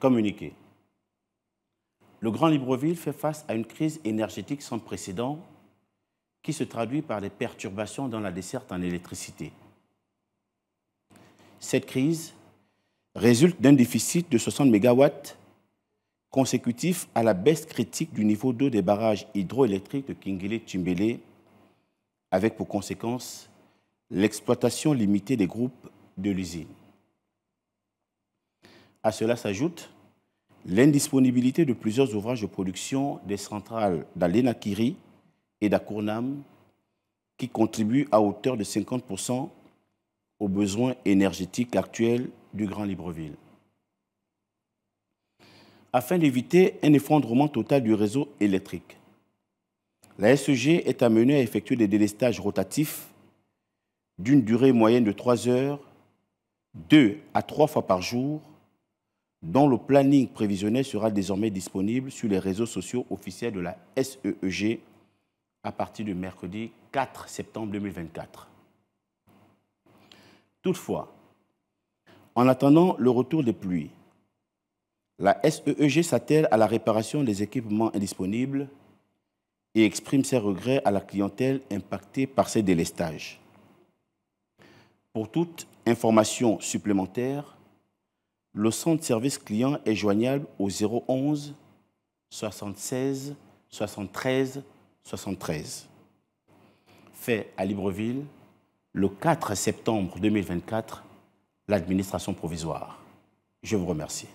Communiqué. Le Grand Libreville fait face à une crise énergétique sans précédent qui se traduit par des perturbations dans la desserte en électricité. Cette crise résulte d'un déficit de 60 MW consécutif à la baisse critique du niveau 2 des barrages hydroélectriques de Kingele-Timbélé, avec pour conséquence l'exploitation limitée des groupes de l'usine. À cela s'ajoute l'indisponibilité de plusieurs ouvrages de production des centrales d'Alenakiri et d'Akournam qui contribuent à hauteur de 50% aux besoins énergétiques actuels du Grand Libreville. Afin d'éviter un effondrement total du réseau électrique, la SEG est amenée à effectuer des délestages rotatifs d'une durée moyenne de 3 heures, 2 à 3 fois par jour, dont le planning prévisionnel sera désormais disponible sur les réseaux sociaux officiels de la SEEG à partir du mercredi 4 septembre 2024. Toutefois, en attendant le retour des pluies, la SEEG s'attelle à la réparation des équipements indisponibles et exprime ses regrets à la clientèle impactée par ces délestages. Pour toute information supplémentaire, le centre service client est joignable au 011 76 73 73. Fait à Libreville le 4 septembre 2024, l'administration provisoire. Je vous remercie.